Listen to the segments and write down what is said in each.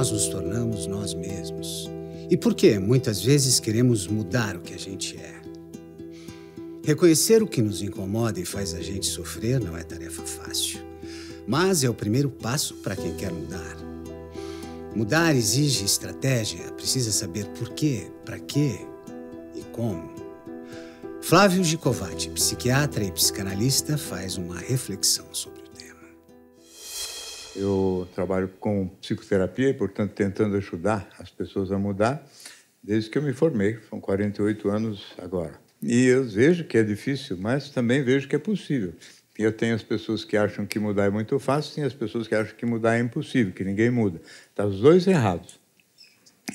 nós nos tornamos nós mesmos. E por que muitas vezes queremos mudar o que a gente é? Reconhecer o que nos incomoda e faz a gente sofrer não é tarefa fácil, mas é o primeiro passo para quem quer mudar. Mudar exige estratégia, precisa saber por quê, para quê e como. Flávio Gicovati, psiquiatra e psicanalista, faz uma reflexão sobre eu trabalho com psicoterapia portanto, tentando ajudar as pessoas a mudar desde que eu me formei, são 48 anos agora. E eu vejo que é difícil, mas também vejo que é possível. Eu tenho as pessoas que acham que mudar é muito fácil, tem as pessoas que acham que mudar é impossível, que ninguém muda. Tá os dois errados.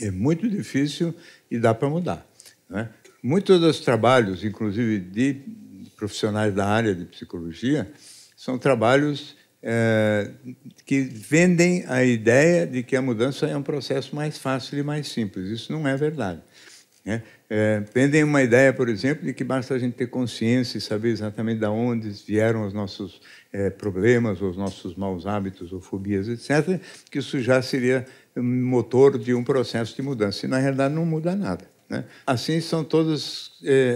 É muito difícil e dá para mudar. Né? Muitos dos trabalhos, inclusive de profissionais da área de psicologia, são trabalhos eh, que vendem a ideia de que a mudança é um processo mais fácil e mais simples. Isso não é verdade. Né? É, vendem uma ideia, por exemplo, de que basta a gente ter consciência e saber exatamente de onde vieram os nossos é, problemas, os nossos maus hábitos ou fobias, etc., que isso já seria motor de um processo de mudança. E, na realidade, não muda nada. Né? Assim são todos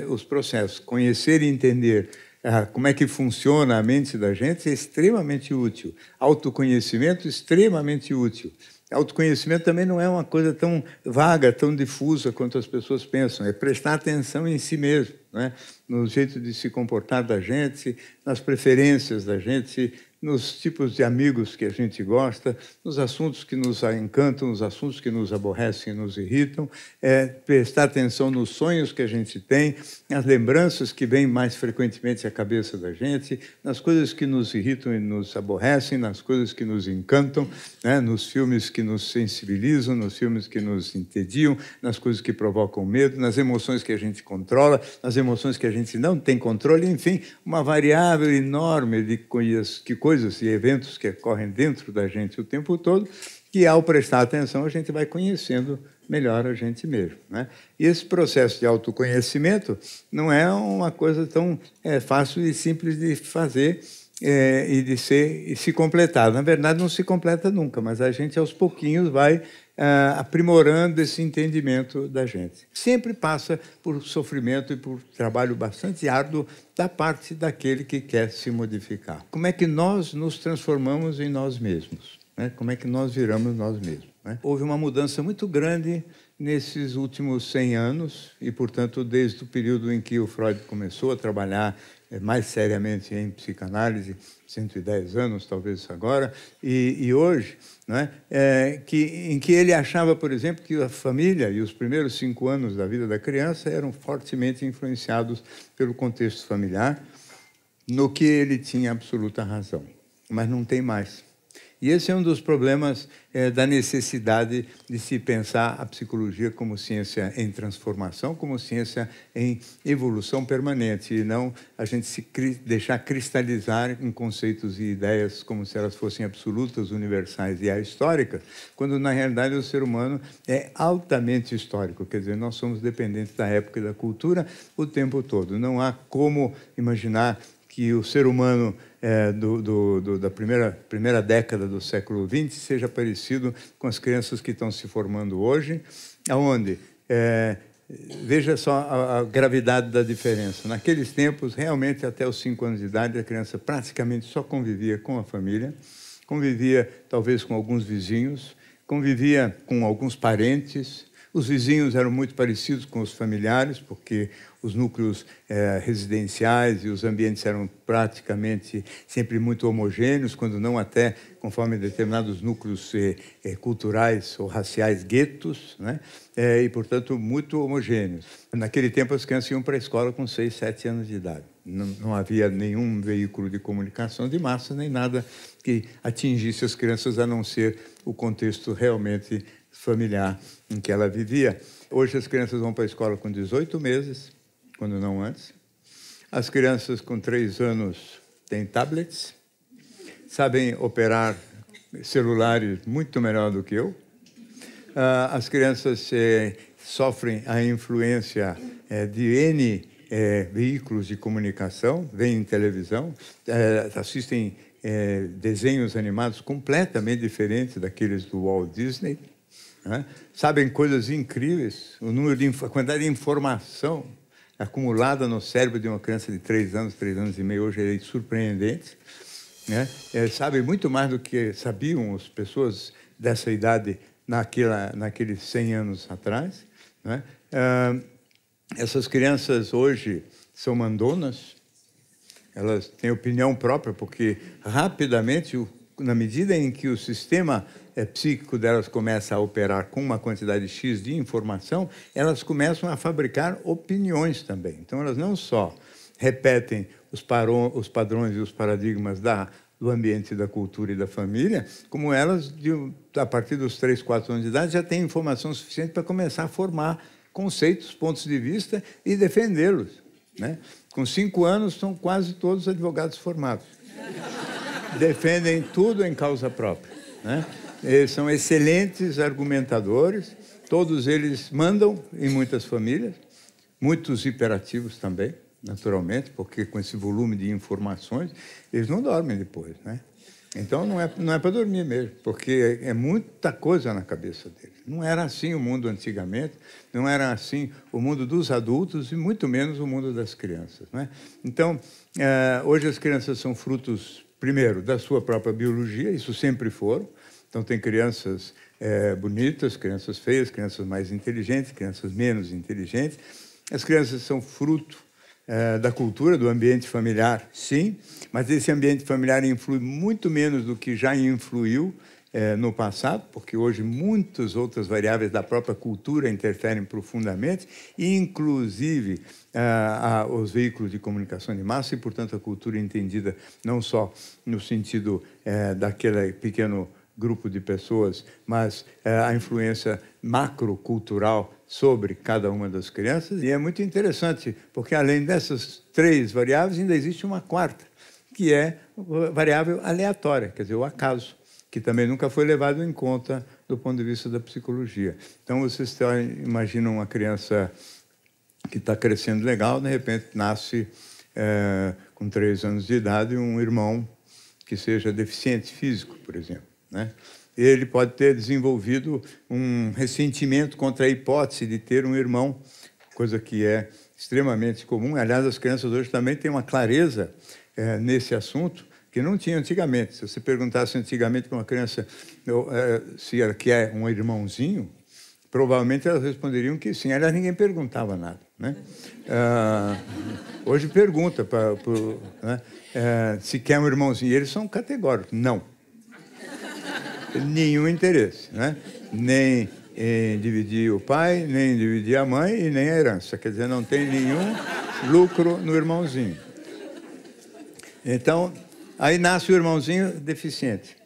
os processos. Conhecer e entender ah, como é que funciona a mente da gente é extremamente útil. Autoconhecimento extremamente útil. Autoconhecimento também não é uma coisa tão vaga, tão difusa quanto as pessoas pensam. É prestar atenção em si mesmo, né? no jeito de se comportar da gente, nas preferências da gente, nos tipos de amigos que a gente gosta, nos assuntos que nos encantam, nos assuntos que nos aborrecem e nos irritam, é prestar atenção nos sonhos que a gente tem, nas lembranças que vêm mais frequentemente à cabeça da gente, nas coisas que nos irritam e nos aborrecem, nas coisas que nos encantam, né? nos filmes que nos sensibilizam, nos filmes que nos entediam, nas coisas que provocam medo, nas emoções que a gente controla, nas emoções que a gente não tem controle, enfim, uma variável enorme de coisas que coisas e eventos que ocorrem dentro da gente o tempo todo, que ao prestar atenção a gente vai conhecendo melhor a gente mesmo. Né? E esse processo de autoconhecimento não é uma coisa tão é, fácil e simples de fazer é, e de ser, e se completar. Na verdade, não se completa nunca, mas a gente aos pouquinhos vai uh, aprimorando esse entendimento da gente. Sempre passa por sofrimento e por trabalho bastante árduo da parte daquele que quer se modificar. Como é que nós nos transformamos em nós mesmos? Né? Como é que nós viramos nós mesmos? Né? Houve uma mudança muito grande nesses últimos 100 anos e, portanto, desde o período em que o Freud começou a trabalhar eh, mais seriamente em psicanálise 110 anos, talvez agora, e, e hoje, né, é, que, em que ele achava, por exemplo, que a família e os primeiros cinco anos da vida da criança eram fortemente influenciados pelo contexto familiar, no que ele tinha absoluta razão. Mas não tem mais. E esse é um dos problemas é, da necessidade de se pensar a psicologia como ciência em transformação, como ciência em evolução permanente, e não a gente se cri deixar cristalizar em conceitos e ideias como se elas fossem absolutas, universais e históricas, quando na realidade o ser humano é altamente histórico, quer dizer, nós somos dependentes da época e da cultura o tempo todo. Não há como imaginar que o ser humano é, do, do, do, da primeira, primeira década do século XX seja parecido com as crianças que estão se formando hoje, aonde é, veja só a, a, gravidade da diferença. Naqueles tempos, realmente até os cinco anos de idade, a criança praticamente só convivia com a família, convivia talvez com alguns vizinhos, convivia com alguns parentes, os vizinhos eram muito parecidos com os familiares, porque os núcleos eh, residenciais e os ambientes eram praticamente sempre muito homogêneos, quando não até conforme determinados núcleos eh, eh, culturais ou raciais guetos, né? e, portanto, muito homogêneos. Naquele tempo, as crianças iam para a escola com 6, 7 anos de idade. Não, não havia nenhum veículo de comunicação de massa, nem nada que atingisse as crianças, a não ser o contexto realmente familiar em que ela vivia. Hoje as crianças vão para a escola com 18 meses, quando não antes. As crianças com 3 anos têm tablets, sabem operar celulares muito melhor do que eu. Ah, as crianças eh, sofrem a influência eh, de N eh, veículos de comunicação, veem televisão, assistem desenhos animados completamente diferentes daqueles do Walt Disney. Né? Sabem coisas incríveis, o número de, a quantidade de informação acumulada no cérebro de uma criança de 3 anos, 3 anos e meio, hoje é surpreendente. Né? É, sabem muito mais do que sabiam as pessoas dessa idade naquela, naqueles 100 anos atrás. Né? Ah, essas crianças hoje são mandonas, elas têm opinião própria, porque rapidamente o na medida em que o sistema eh, psíquico delas começa a operar com uma quantidade X de informação, elas começam a fabricar opiniões também. Então, elas não só repetem os, os padrões e os paradigmas da, do ambiente da cultura e da família, como elas, de, a partir dos 3, 4 anos de idade, já têm informação suficiente para começar a formar conceitos, pontos de vista e defendê-los. Né? Com cinco anos, são quase todos advogados formados defendem tudo em causa própria. Né? Eles são excelentes argumentadores, todos eles mandam em muitas famílias, muitos hiperativos também, naturalmente, porque com esse volume de informações, eles não dormem depois. Né? Então não é, não é para dormir mesmo, porque é muita coisa na cabeça deles. Não era assim o mundo antigamente, não era assim o mundo dos adultos e muito menos o mundo das crianças. Né? Então, eh, hoje as crianças são frutos primeiro, da sua própria biologia, isso sempre foram. Então, tem crianças é, bonitas, crianças feias, crianças mais inteligentes, crianças menos inteligentes. As crianças são fruto é, da cultura, do ambiente familiar, sim, mas esse ambiente familiar influi muito menos do que já influiu é, no passado, porque hoje muitas outras variáveis da própria cultura interferem profundamente, inclusive ah, ah, os veículos de comunicação de massa e, portanto, a cultura entendida não só no sentido eh, daquele pequeno grupo de pessoas, mas eh, a influência macrocultural sobre cada uma das crianças. E é muito interessante, porque além dessas três variáveis, ainda existe uma quarta, que é variável aleatória, quer dizer, o acaso que também nunca foi levado em conta do ponto de vista da psicologia. Então, vocês imaginam uma criança que está crescendo legal, de repente nasce é, com três anos de idade um irmão que seja deficiente físico, por exemplo. Né? Ele pode ter desenvolvido um ressentimento contra a hipótese de ter um irmão, coisa que é extremamente comum. Aliás, as crianças hoje também têm uma clareza é, nesse assunto, que não tinha antigamente. Se você perguntasse antigamente para uma criança é, se ela quer é um irmãozinho, provavelmente elas responderiam que sim. Aliás, ninguém perguntava nada. Né? Ah, hoje pergunta pra, pro, né? É, se quer um irmãozinho. E eles são categóricos. Não. Nenhum interesse. Né? Nem em dividir o pai, nem em dividir a mãe e nem a herança. Quer dizer, não tem nenhum lucro no irmãozinho. Então, Aí nasce o irmãozinho deficiente.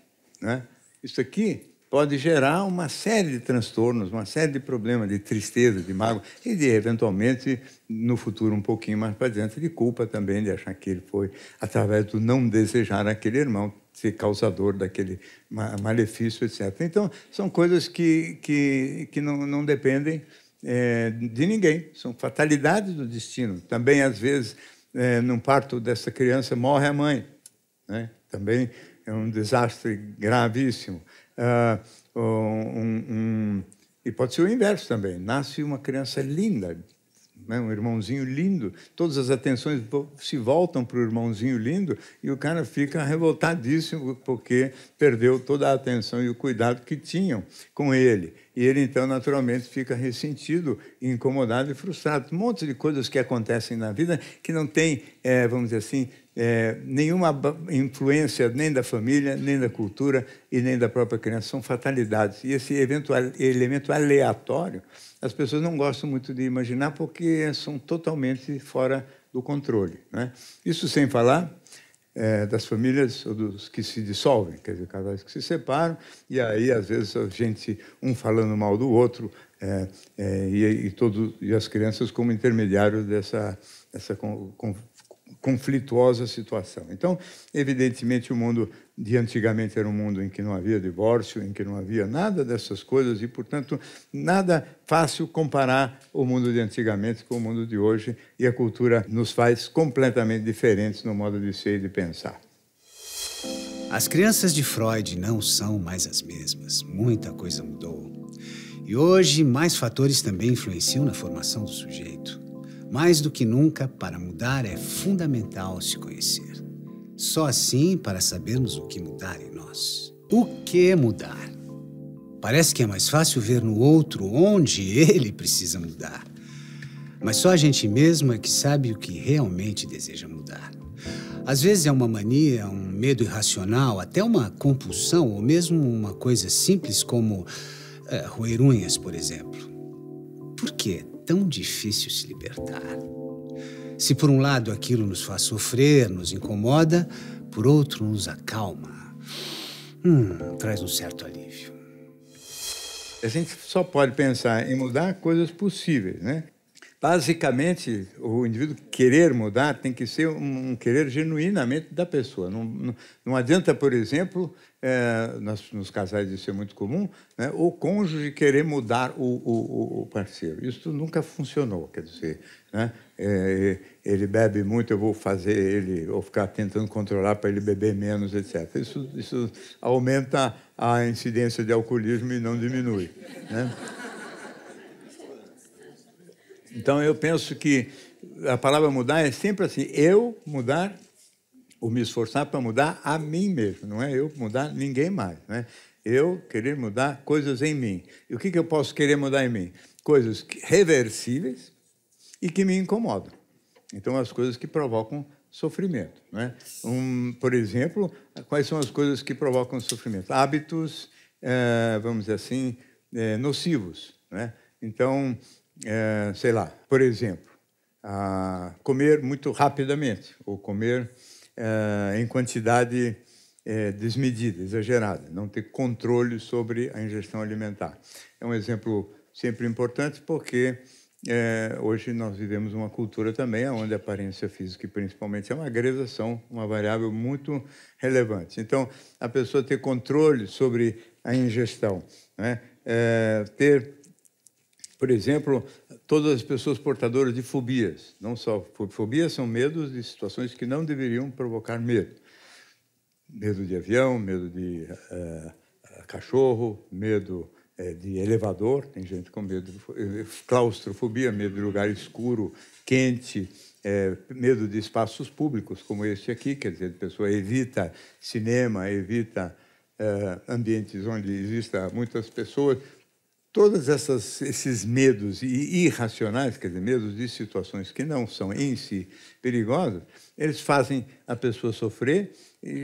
Né? Isso aqui pode gerar uma série de transtornos, uma série de problemas, de tristeza, de mágoa e de, eventualmente, no futuro, um pouquinho mais para diante, de culpa também, de achar que ele foi, através do não desejar aquele irmão, ser causador daquele malefício, etc. Então, são coisas que, que, que não, não dependem é, de ninguém, são fatalidades do destino. Também, às vezes, é, num parto dessa criança, morre a mãe né? também é um desastre gravíssimo. Uh, um, um, e pode ser o inverso também. Nasce uma criança linda, né? um irmãozinho lindo, todas as atenções se voltam para o irmãozinho lindo e o cara fica revoltadíssimo porque perdeu toda a atenção e o cuidado que tinham com ele. E ele, então, naturalmente, fica ressentido, incomodado e frustrado. Um monte de coisas que acontecem na vida que não tem, é, vamos dizer assim, é, nenhuma influência nem da família, nem da cultura e nem da própria criança. São fatalidades. E esse eventual, elemento aleatório, as pessoas não gostam muito de imaginar porque são totalmente fora do controle. Né? Isso sem falar é, das famílias ou dos que se dissolvem, quer dizer, casais que se separam, e aí, às vezes, a gente, um falando mal do outro, é, é e, e, todo, e as crianças como intermediário dessa, dessa com, com, conflituosa situação. Então, evidentemente, o mundo de antigamente era um mundo em que não havia divórcio, em que não havia nada dessas coisas e, portanto, nada fácil comparar o mundo de antigamente com o mundo de hoje e a cultura nos faz completamente diferentes no modo de ser e de pensar. As crianças de Freud não são mais as mesmas. Muita coisa mudou. E hoje, mais fatores também influenciam na formação do sujeito. Mais do que nunca, para mudar é fundamental se conhecer. Só assim para sabermos o que mudar em nós. O que mudar? Parece que é mais fácil ver no outro onde ele precisa mudar. Mas só a gente mesmo é que sabe o que realmente deseja mudar. Às vezes é uma mania, um medo irracional, até uma compulsão ou mesmo uma coisa simples como é, roer unhas, por exemplo por que é tão difícil se libertar? Se por um lado aquilo nos faz sofrer, nos incomoda, por outro nos acalma. Hum, traz um certo alívio. A gente só pode pensar em mudar coisas possíveis, né? Basicamente, o indivíduo querer mudar tem que ser um, um querer genuinamente da pessoa. Não, não, não adianta, por exemplo, é, nos casais isso é muito comum, né, o cônjuge querer mudar o, o, o, parceiro. Isso nunca funcionou, quer dizer, né, é, ele bebe muito, eu vou fazer ele, ou ficar tentando controlar para ele beber menos, etc. Isso, isso aumenta a incidência de alcoolismo e não diminui. Né? Então eu penso que a palavra mudar é sempre assim: eu mudar, ou me esforçar para mudar a mim mesmo, não é eu mudar ninguém mais, né? Eu querer mudar coisas em mim. E o que, que eu posso querer mudar em mim? Coisas reversíveis e que me incomodam. Então, as coisas que provocam sofrimento. Né? Um, por exemplo, quais são as coisas que provocam sofrimento? Hábitos, é, vamos dizer assim, eh, é, nocivos. Né? Então, é, sei lá, por exemplo, comer muito rapidamente ou comer é, em quantidade é, desmedida, exagerada, não ter controle sobre a ingestão alimentar. É um exemplo sempre importante porque é, hoje nós vivemos uma cultura também onde a aparência física e principalmente é a magreza são uma variável muito relevante. Então, a pessoa ter controle sobre a ingestão, né? é, ter por exemplo, todas as pessoas portadoras de fobias, não só fobias são medos de situações que não deveriam provocar medo. Medo de avião, medo de eh, eh, cachorro, medo eh, de elevador, tem gente com medo de claustrofobia, medo de lugar escuro, quente, é, medo de espaços públicos como este aqui, quer dizer, a pessoa evita cinema, evita é, ambientes onde exista muitas pessoas todos esses medos irracionais, quer dizer, medos de situações que não são em si perigosas, eles fazem a pessoa sofrer,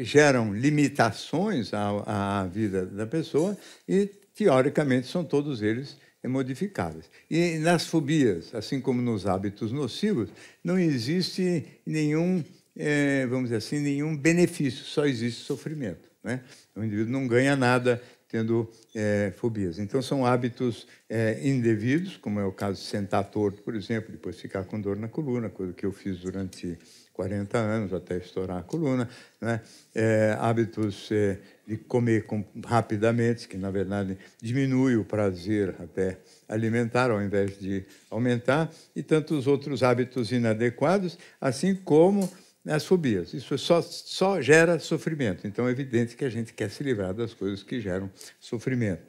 geram limitações à, à vida da pessoa e, teoricamente, são todos eles modificáveis. E nas fobias, assim como nos hábitos nocivos, não existe nenhum, é, vamos dizer assim, nenhum benefício, só existe sofrimento. Né? O indivíduo não ganha nada tendo é, fobias. Então, são hábitos é, indevidos, como é o caso de sentar torto, por exemplo, depois ficar com dor na coluna, coisa que eu fiz durante 40 anos até estourar a coluna, né? é, hábitos é, de comer com, rapidamente, que na verdade diminui o prazer até alimentar ao invés de aumentar, e tantos outros hábitos inadequados, assim como as fobias. Isso só, só gera sofrimento. Então, é evidente que a gente quer se livrar das coisas que geram sofrimento.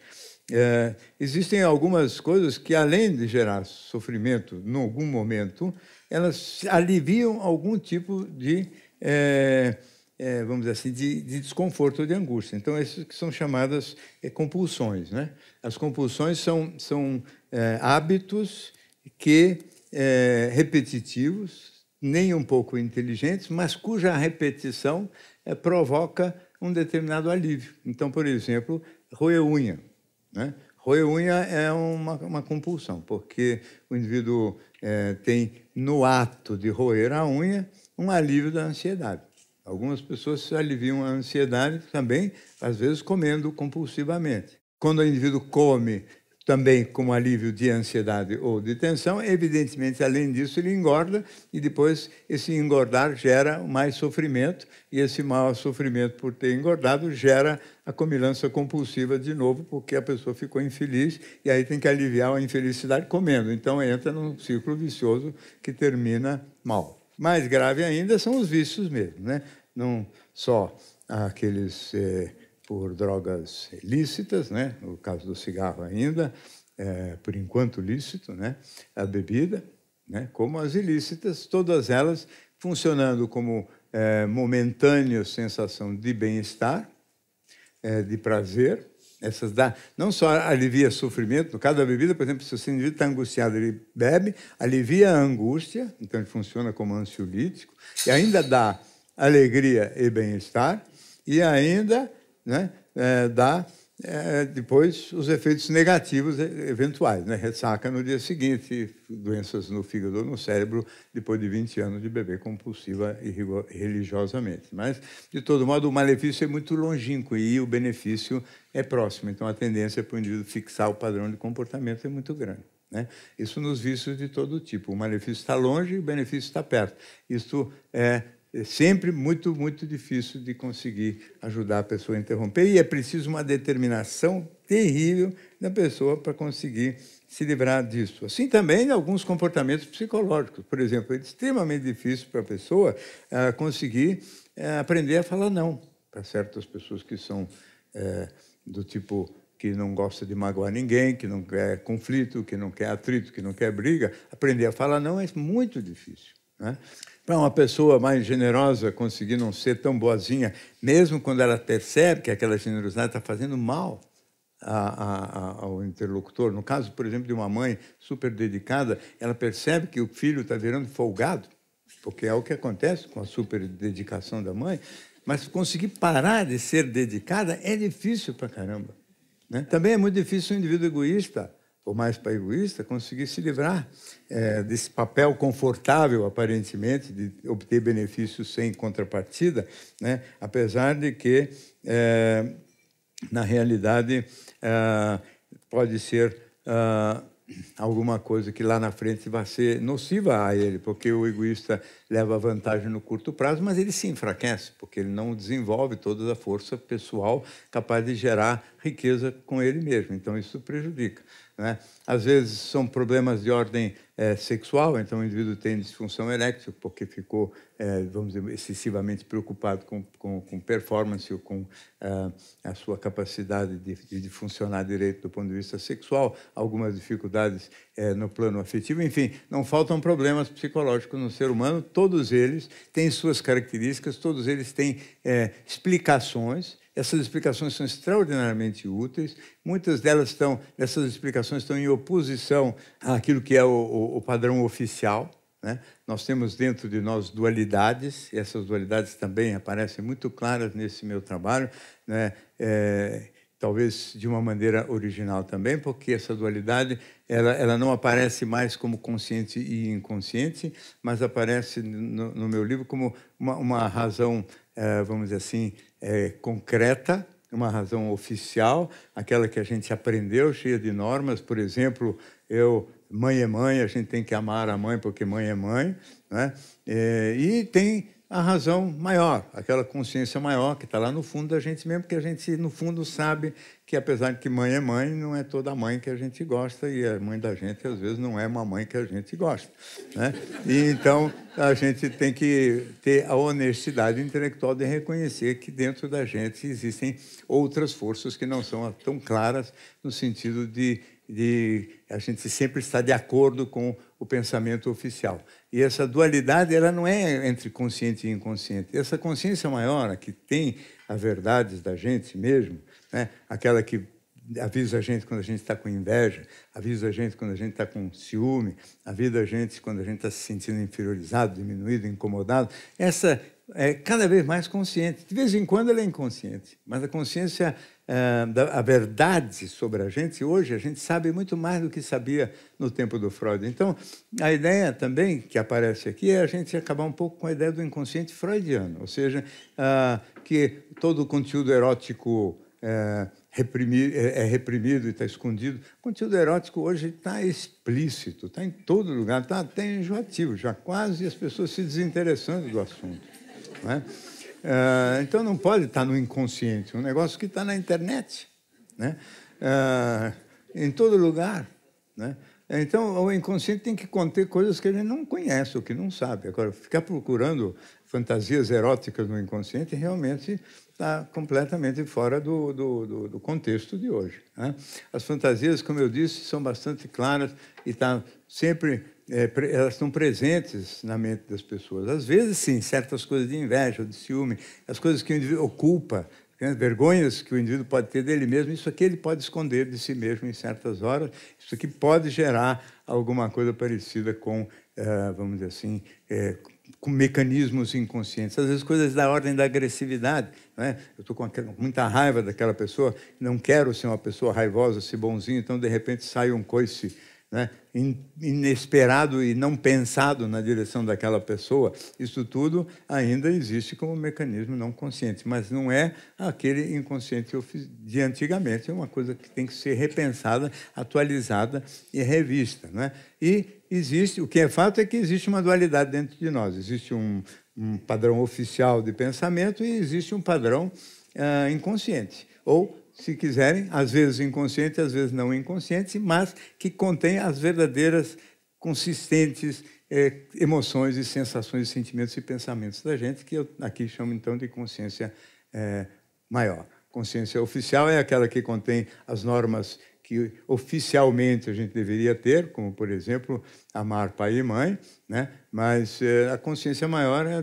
É, existem algumas coisas que, além de gerar sofrimento em algum momento, elas aliviam algum tipo de, é, é, vamos dizer assim, de, de desconforto ou de angústia. Então, essas que são chamadas é, compulsões. Né? As compulsões são, são é, hábitos que é, repetitivos, nem um pouco inteligentes, mas cuja repetição é, provoca um determinado alívio. Então, por exemplo, roer unha. Né? Roer unha é uma, uma compulsão, porque o indivíduo é, tem no ato de roer a unha um alívio da ansiedade. Algumas pessoas se aliviam a ansiedade também, às vezes comendo compulsivamente. Quando o indivíduo come também como alívio de ansiedade ou de tensão. Evidentemente, além disso, ele engorda e depois esse engordar gera mais sofrimento e esse maior sofrimento por ter engordado gera a comilança compulsiva de novo, porque a pessoa ficou infeliz e aí tem que aliviar a infelicidade comendo. Então entra num ciclo vicioso que termina mal. Mais grave ainda são os vícios mesmo, né? Não só aqueles eh, por drogas ilícitas, né? no caso do cigarro ainda, é, por enquanto lícito, né? a bebida, né? como as ilícitas, todas elas funcionando como é, momentânea sensação de bem-estar, é, de prazer. Essas dá, não só alivia sofrimento, no caso da bebida, por exemplo, se o indivíduo está angustiado, ele bebe, alivia a angústia, então ele funciona como ansiolítico, e ainda dá alegria e bem-estar, e ainda né, é, dá é, depois os efeitos negativos eventuais, né, ressaca no dia seguinte, doenças no fígado ou no cérebro, depois de 20 anos de beber compulsiva e religiosamente. Mas, de todo modo, o malefício é muito longínquo e o benefício é próximo. Então, a tendência para o indivíduo fixar o padrão de comportamento é muito grande. Né? Isso nos vícios de todo tipo. O malefício está longe e o benefício está perto. Isso é é sempre muito, muito difícil de conseguir ajudar a pessoa a interromper. E é preciso uma determinação terrível da pessoa para conseguir se livrar disso. Assim também alguns comportamentos psicológicos. Por exemplo, é extremamente difícil para a pessoa eh, conseguir eh, aprender a falar não para certas pessoas que são eh, do tipo que não gosta de magoar ninguém, que não quer conflito, que não quer atrito, que não quer briga, aprender a falar não é muito difícil. Né? para uma pessoa mais generosa conseguir não ser tão boazinha, mesmo quando ela percebe que aquela generosidade está fazendo mal a, a, ao interlocutor. No caso, por exemplo, de uma mãe super dedicada, ela percebe que o filho está virando folgado, porque é o que acontece com a super dedicação da mãe, mas conseguir parar de ser dedicada é difícil para caramba. Né? Também é muito difícil um indivíduo egoísta por mais para egoísta conseguir se livrar é, desse papel confortável, aparentemente, de obter benefícios sem contrapartida, né? apesar de que, é, na realidade, é, pode ser é, alguma coisa que lá na frente vai ser nociva a ele, porque o egoísta leva vantagem no curto prazo, mas ele se enfraquece, porque ele não desenvolve toda a força pessoal capaz de gerar riqueza com ele mesmo. Então, isso prejudica. Né? Às vezes são problemas de ordem é, sexual, então o indivíduo tem disfunção erétil porque ficou, é, vamos dizer, excessivamente preocupado com, com, com performance ou com é, a sua capacidade de, de, funcionar direito do ponto de vista sexual, algumas dificuldades eh, no plano afetivo, enfim, não faltam problemas psicológicos no ser humano, todos eles têm suas características, todos eles têm explicações essas explicações são extraordinariamente úteis. Muitas delas estão, essas explicações estão em oposição àquilo que é o, o, o padrão oficial. Né? Nós temos dentro de nós dualidades, e essas dualidades também aparecem muito claras nesse meu trabalho, né? é, talvez de uma maneira original também, porque essa dualidade ela, ela não aparece mais como consciente e inconsciente, mas aparece no, no meu livro como uma, uma razão, é, vamos dizer assim, é, concreta, uma razão oficial, aquela que a gente aprendeu, cheia de normas. Por exemplo, eu mãe é mãe, a gente tem que amar a mãe porque mãe é mãe, né? É, e tem a razão maior, aquela consciência maior que está lá no fundo da gente mesmo, que a gente, no fundo, sabe que, apesar de que mãe é mãe, não é toda mãe que a gente gosta, e a mãe da gente, às vezes, não é uma mãe que a gente gosta. Né? E, então, a gente tem que ter a honestidade intelectual de reconhecer que dentro da gente existem outras forças que não são tão claras no sentido de, de a gente sempre estar de acordo com o pensamento oficial. E essa dualidade ela não é entre consciente e inconsciente. Essa consciência maior, a que tem a verdade da gente mesmo, né? aquela que avisa a gente quando a gente está com inveja, avisa a gente quando a gente está com ciúme, avisa a gente quando a gente está se sentindo inferiorizado, diminuído, incomodado. Essa é cada vez mais consciente. De vez em quando ela é inconsciente, mas a consciência eh, a verdade sobre a gente, hoje a gente sabe muito mais do que sabia no tempo do Freud. Então, a ideia também que aparece aqui é a gente acabar um pouco com a ideia do inconsciente freudiano, ou seja, ah, que todo o conteúdo erótico eh, é, é, reprimido, e está escondido. O conteúdo erótico hoje está explícito, está em todo lugar, está até enjoativo, já quase as pessoas se desinteressando do assunto. Não é? Uh, então não pode estar no inconsciente, um negócio que está na internet, né? Uh, em todo lugar. Né? Então o inconsciente tem que conter coisas que ele não conhece, o que não sabe. Agora, ficar procurando fantasias eróticas no inconsciente realmente está completamente fora do, do, do, do, contexto de hoje. Né? As fantasias, como eu disse, são bastante claras e está sempre é, elas estão presentes na mente das pessoas. Às vezes, sim, certas coisas de inveja, de ciúme, as coisas que o indivíduo ocupa, né, vergonhas que o indivíduo pode ter dele mesmo, isso aqui ele pode esconder de si mesmo em certas horas, isso aqui pode gerar alguma coisa parecida com, é, vamos dizer assim, é, com mecanismos inconscientes. Às vezes, coisas da ordem da agressividade. Né? Eu estou com muita raiva daquela pessoa, não quero ser uma pessoa raivosa, ser bonzinho, então, de repente, sai um coice né, inesperado e não pensado na direção daquela pessoa, isso tudo ainda existe como mecanismo não consciente, mas não é aquele inconsciente de antigamente, é uma coisa que tem que ser repensada, atualizada e revista. Né? E existe, o que é fato é que existe uma dualidade dentro de nós, existe um, um padrão oficial de pensamento e existe um padrão uh, inconsciente, ou se quiserem, às vezes inconsciente, às vezes não inconsciente, mas que contém as verdadeiras consistentes é, emoções e sensações, sentimentos e pensamentos da gente, que eu aqui chamo então de consciência é, maior. Consciência oficial é aquela que contém as normas que oficialmente a gente deveria ter, como, por exemplo, amar pai e mãe, né? mas eh, a consciência maior é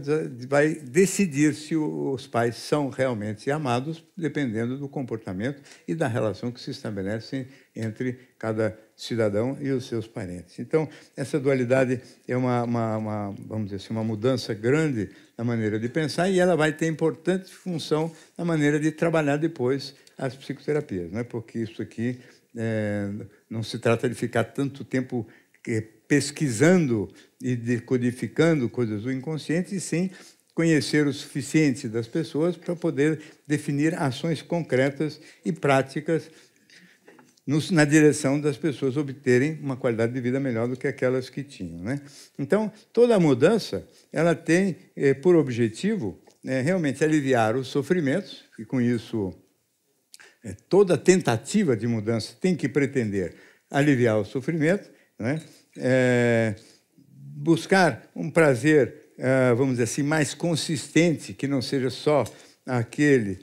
vai decidir se os pais são realmente amados, dependendo do comportamento e da relação que se estabelece entre cada cidadão e os seus parentes. Então, essa dualidade é uma, uma, uma vamos dizer assim, uma mudança grande na maneira de pensar e ela vai ter importante função na maneira de trabalhar depois as psicoterapias, né? porque isso aqui é, não se trata de ficar tanto tempo é, pesquisando e decodificando coisas do inconsciente, e sim conhecer o suficiente das pessoas para poder definir ações concretas e práticas nos, na direção das pessoas obterem uma qualidade de vida melhor do que aquelas que tinham. Né? Então, toda a mudança ela tem é, por objetivo é, realmente aliviar os sofrimentos, e com isso é toda tentativa de mudança tem que pretender aliviar o sofrimento, né? é, buscar um prazer, é, vamos dizer assim, mais consistente, que não seja só aquele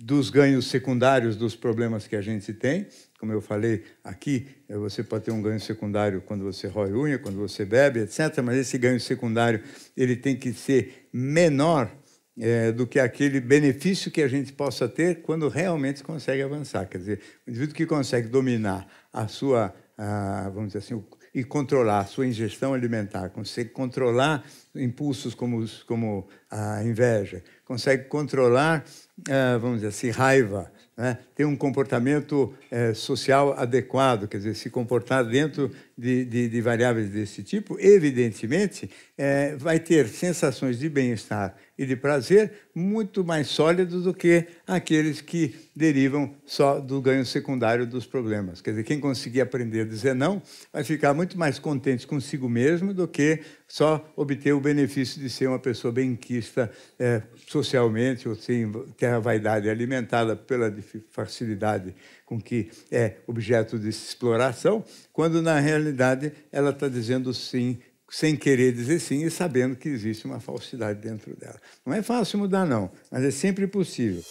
dos ganhos secundários dos problemas que a gente tem. Como eu falei aqui, é, você pode ter um ganho secundário quando você rói unha, quando você bebe, etc. Mas esse ganho secundário ele tem que ser menor é, do que aquele benefício que a gente possa ter quando realmente consegue avançar. Quer dizer, o indivíduo que consegue dominar a sua, a, vamos dizer assim, o, e controlar a sua ingestão alimentar, consegue controlar impulsos como, os, como a inveja, consegue controlar, a, é, vamos dizer assim, raiva, né? ter um comportamento é, social adequado, quer dizer, se comportar dentro de, de, de variáveis desse tipo, evidentemente, é, vai ter sensações de bem-estar e de prazer muito mais sólidos do que aqueles que derivam só do ganho secundário dos problemas. Quer dizer, quem conseguir aprender a dizer não vai ficar muito mais contente consigo mesmo do que só obter o benefício de ser uma pessoa benquista é, socialmente ou sem ter a vaidade alimentada pela facilidade com que é objeto de exploração, quando na realidade ela está dizendo sim, sem querer dizer sim e sabendo que existe uma falsidade dentro dela. Não é fácil mudar, não, mas é sempre possível.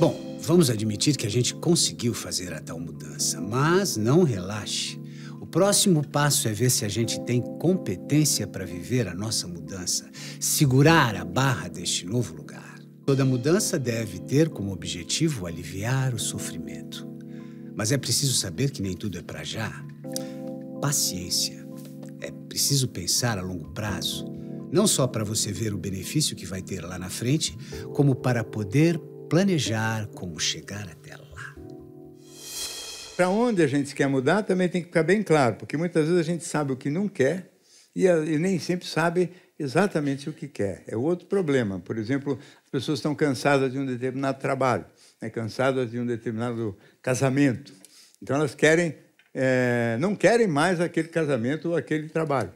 Bom, vamos admitir que a gente conseguiu fazer a tal mudança, mas não relaxe. O próximo passo é ver se a gente tem competência para viver a nossa mudança, segurar a barra deste novo lugar. Toda mudança deve ter como objetivo aliviar o sofrimento. Mas é preciso saber que nem tudo é para já. Paciência. É preciso pensar a longo prazo, não só para você ver o benefício que vai ter lá na frente, como para poder planejar como chegar até lá. Para onde a gente quer mudar também tem que ficar bem claro, porque muitas vezes a gente sabe o que não quer e, e nem sempre sabe exatamente o que quer. É outro problema. Por exemplo, as pessoas estão cansadas de um determinado trabalho né, cansadas de um determinado casamento. Então elas querem, é, não querem mais aquele casamento ou aquele trabalho,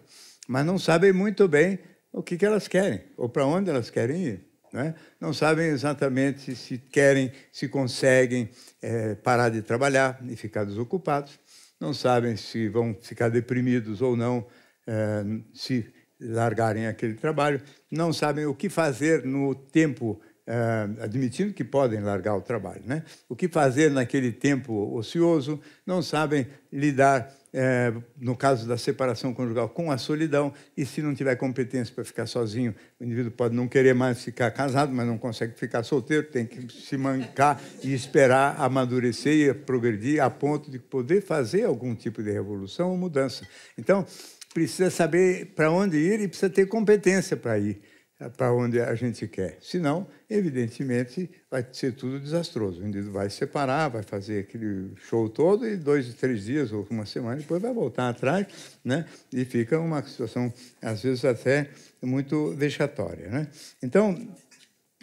mas não sabem muito bem o que, que elas querem ou para onde elas querem ir. Né? Não sabem exatamente se querem, se conseguem é, parar de trabalhar e ficar desocupados. Não sabem se vão ficar deprimidos ou não é, se largarem aquele trabalho. Não sabem o que fazer no tempo Uh, admitindo que podem largar o trabalho. Né? O que fazer naquele tempo ocioso, não sabem lidar, eh, no caso da separação conjugal, com a solidão, e se não tiver competência para ficar sozinho, o indivíduo pode não querer mais ficar casado, mas não consegue ficar solteiro, tem que se mancar e esperar amadurecer e progredir a ponto de poder fazer algum tipo de revolução ou mudança. Então, precisa saber para onde ir e precisa ter competência para ir. É para onde a gente quer. Senão, evidentemente, vai ser tudo desastroso. O indivíduo vai separar, vai fazer aquele show todo e dois, três dias ou uma semana depois vai voltar atrás, né? E fica uma situação, às vezes, até muito vexatória, né? Então,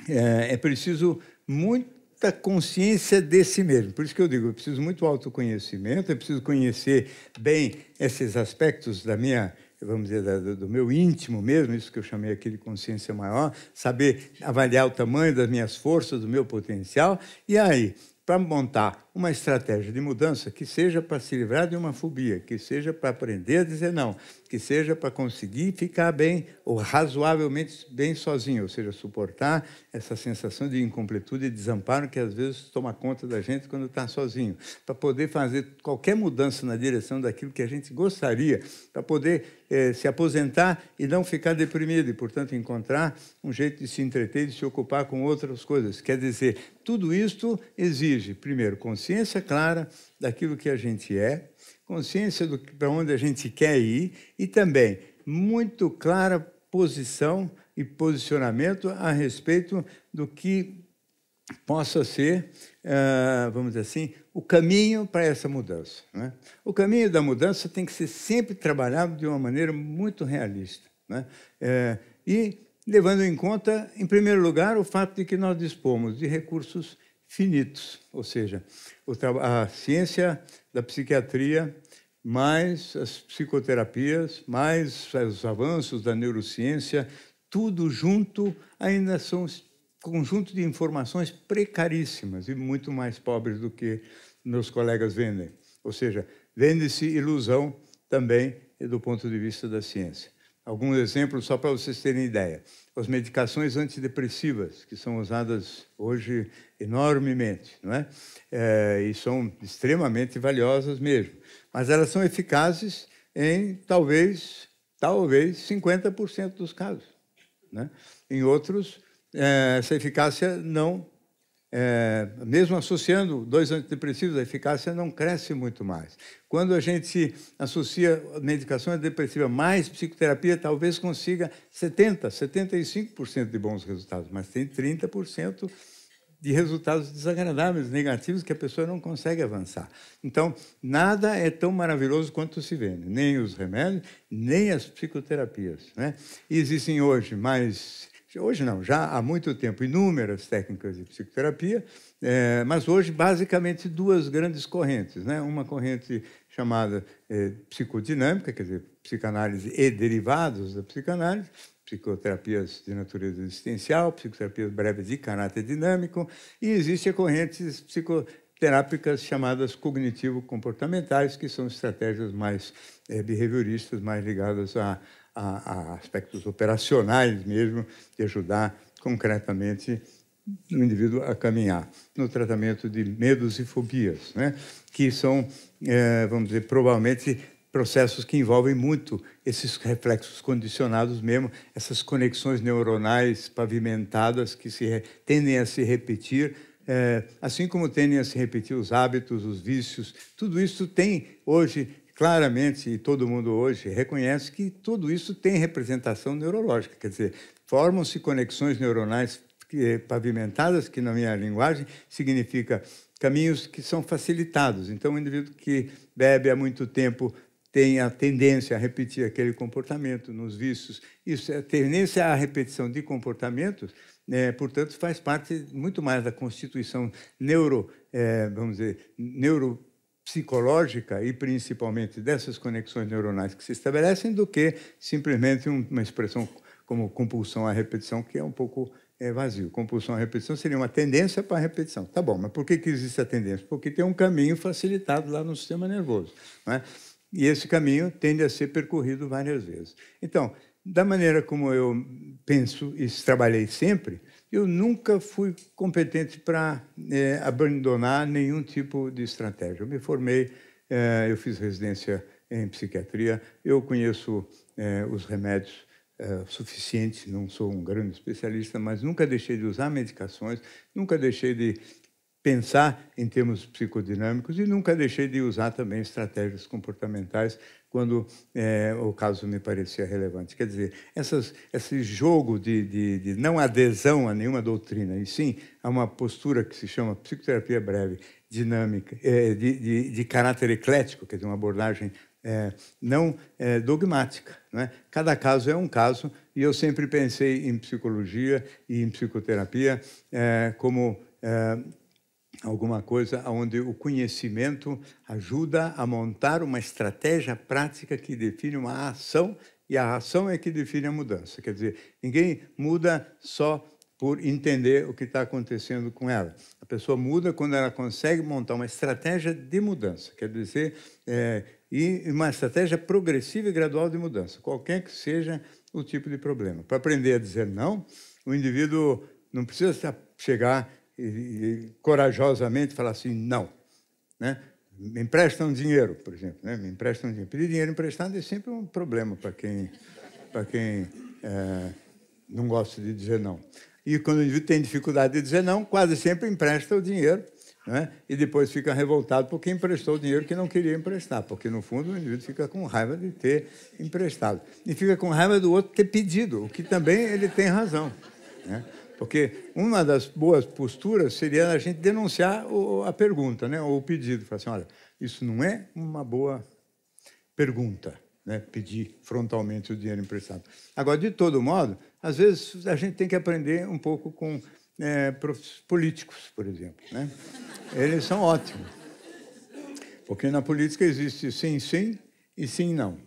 é, é preciso muita consciência desse mesmo. Por isso que eu digo, eu preciso muito autoconhecimento, eu preciso conhecer bem esses aspectos da minha vamos dizer, do, do meu íntimo mesmo, isso que eu chamei aqui de consciência maior, saber avaliar o tamanho das minhas forças, do meu potencial, e aí para montar uma estratégia de mudança que seja para se livrar de uma fobia, que seja para aprender a dizer não, que seja para conseguir ficar bem ou razoavelmente bem sozinho, ou seja, suportar essa sensação de incompletude e desamparo que às vezes toma conta da gente quando está sozinho, para poder fazer qualquer mudança na direção daquilo que a gente gostaria, para poder eh, se aposentar e não ficar deprimido e, portanto, encontrar um jeito de se entreter e de se ocupar com outras coisas. Quer dizer, tudo isto exige, primeiro, consciência clara daquilo que a gente é, consciência do para onde a gente quer ir e também muito clara posição e posicionamento a respeito do que possa ser, uh, vamos dizer assim, o caminho para essa mudança. Né? O caminho da mudança tem que ser sempre trabalhado de uma maneira muito realista. Né? Eh, e levando em conta, em primeiro lugar, o fato de que nós dispomos de recursos finitos, ou seja, a ciência da psiquiatria, mais as psicoterapias, mais os avanços da neurociência, tudo junto ainda são conjunto de informações precaríssimas e muito mais pobres do que meus colegas vendem. Ou seja, vende-se ilusão também do ponto de vista da ciência. Alguns exemplos só para vocês terem ideia. As medicações antidepressivas, que são usadas hoje enormemente, não é? é e são extremamente valiosas mesmo. Mas elas são eficazes em talvez, talvez 50% dos casos. Né? Em outros, é, essa eficácia não é, mesmo associando dois antidepressivos, a eficácia não cresce muito mais. Quando a gente associa medicação antidepressiva mais psicoterapia, talvez consiga 70%, 75% de bons resultados, mas tem 30% de resultados desagradáveis, negativos, que a pessoa não consegue avançar. Então, nada é tão maravilhoso quanto se vende, né? nem os remédios, nem as psicoterapias. Né? existem hoje mais Hoje não, já há muito tempo, inúmeras técnicas de psicoterapia, é, mas hoje, basicamente, duas grandes correntes. Né? Uma corrente chamada é, psicodinâmica, quer dizer, psicanálise e derivados da psicanálise, psicoterapias de natureza existencial, psicoterapias breves de caráter dinâmico, e existem correntes psicoterápicas chamadas cognitivo-comportamentais, que são estratégias mais é, behavioristas, mais ligadas a a, a aspectos operacionais mesmo, de ajudar concretamente o indivíduo a caminhar no tratamento de medos e fobias, né? que são, é, vamos dizer, provavelmente processos que envolvem muito esses reflexos condicionados mesmo, essas conexões neuronais pavimentadas que se, tendem a se repetir, é, assim como tendem a se repetir os hábitos, os vícios, tudo isso tem hoje claramente, e todo mundo hoje reconhece que tudo isso tem representação neurológica, quer dizer, formam-se conexões neuronais pavimentadas, que na minha linguagem significa caminhos que são facilitados. Então, o indivíduo que bebe há muito tempo tem a tendência a repetir aquele comportamento nos vícios. Isso, é, a tendência à repetição de comportamentos, é, portanto, faz parte muito mais da constituição neuro, é, vamos dizer, neuro psicológica e principalmente dessas conexões neuronais que se estabelecem do que simplesmente uma expressão como compulsão à repetição, que é um pouco é, vazio. Compulsão à repetição seria uma tendência para a repetição. Tá bom, mas por que, que existe a tendência? Porque tem um caminho facilitado lá no sistema nervoso. Né? E esse caminho tende a ser percorrido várias vezes. Então, da maneira como eu penso e trabalhei sempre, eu nunca fui competente para é, abandonar nenhum tipo de estratégia. Eu me formei, é, eu fiz residência em psiquiatria, eu conheço é, os remédios é, suficientes, não sou um grande especialista, mas nunca deixei de usar medicações, nunca deixei de pensar em termos psicodinâmicos e nunca deixei de usar também estratégias comportamentais quando é, o caso me parecia relevante. Quer dizer, essas, esse jogo de, de, de, não adesão a nenhuma doutrina, e sim a uma postura que se chama psicoterapia breve, dinâmica, é, de, de, caráter eclético, quer dizer, uma abordagem é, não é, dogmática. Né? Cada caso é um caso, e eu sempre pensei em psicologia e em psicoterapia é, como é, alguma coisa onde o conhecimento ajuda a montar uma estratégia prática que define uma ação e a ação é que define a mudança. Quer dizer, ninguém muda só por entender o que está acontecendo com ela. A pessoa muda quando ela consegue montar uma estratégia de mudança, quer dizer, é, e uma estratégia progressiva e gradual de mudança, qualquer que seja o tipo de problema. Para aprender a dizer não, o indivíduo não precisa chegar e, e corajosamente falar assim, não. Né? Me emprestam dinheiro, por exemplo. Né? Me emprestam dinheiro. Pedir dinheiro emprestado é sempre um problema para quem, para quem é, não gosta de dizer não. E quando o indivíduo tem dificuldade de dizer não, quase sempre empresta o dinheiro né? e depois fica revoltado porque emprestou o dinheiro que não queria emprestar, porque no fundo o indivíduo fica com raiva de ter emprestado. E fica com raiva do outro ter pedido, o que também ele tem razão. Né? Porque uma das boas posturas seria a gente denunciar a pergunta, né? ou o pedido. Falar assim, olha, isso não é uma boa pergunta, né? pedir frontalmente o dinheiro emprestado. Agora, de todo modo, às vezes a gente tem que aprender um pouco com é, políticos, por exemplo. Né? Eles são ótimos. Porque na política existe sim, sim e sim, não.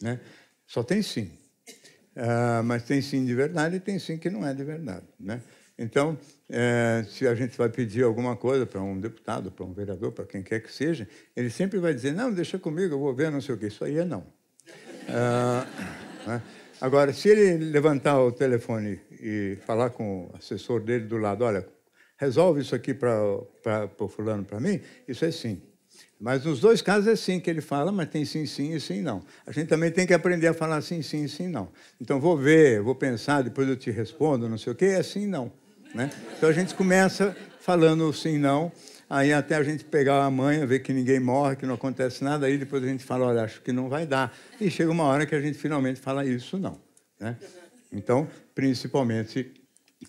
Né? Só tem sim. Uh, mas tem sim de verdade e tem sim que não é de verdade. Né? Então, eh, se a gente vai pedir alguma coisa para um deputado, para um vereador, para quem quer que seja, ele sempre vai dizer: não, deixa comigo, eu vou ver, não sei o quê. Isso aí é não. Uh, né? Agora, se ele levantar o telefone e falar com o assessor dele do lado: olha, resolve isso aqui para o fulano, para mim, isso é sim. Mas nos dois casos é sim que ele fala, mas tem sim, sim e sim, não. A gente também tem que aprender a falar sim, sim, e sim, não. Então vou ver, vou pensar, depois eu te respondo, não sei o quê, é sim, não. Né? Então a gente começa falando sim, não, aí até a gente pegar a manha, ver que ninguém morre, que não acontece nada, aí depois a gente fala, olha, acho que não vai dar. E chega uma hora que a gente finalmente fala isso, não. Né? Então, principalmente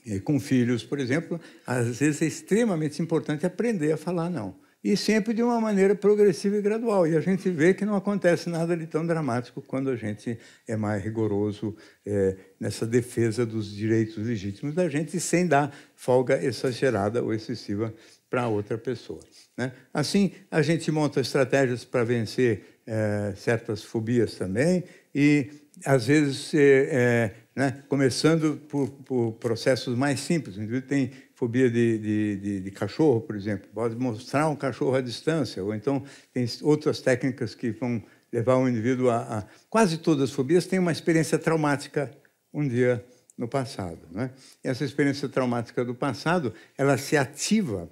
eh, com filhos, por exemplo, às vezes é extremamente importante aprender a falar não e sempre de uma maneira progressiva e gradual. E a gente vê que não acontece nada de tão dramático quando a gente é mais rigoroso é, nessa defesa dos direitos legítimos da gente, sem dar folga exagerada ou excessiva para outra pessoa. Né? Assim, a gente monta estratégias para vencer é, certas fobias também e às vezes, é, é, né, começando por, por, processos mais simples. O indivíduo tem fobia de, de, de, de, cachorro, por exemplo. Pode mostrar um cachorro à distância. Ou então tem outras técnicas que vão levar o indivíduo a... a... Quase todas as fobias têm uma experiência traumática um dia no passado. Né? E essa experiência traumática do passado, ela se ativa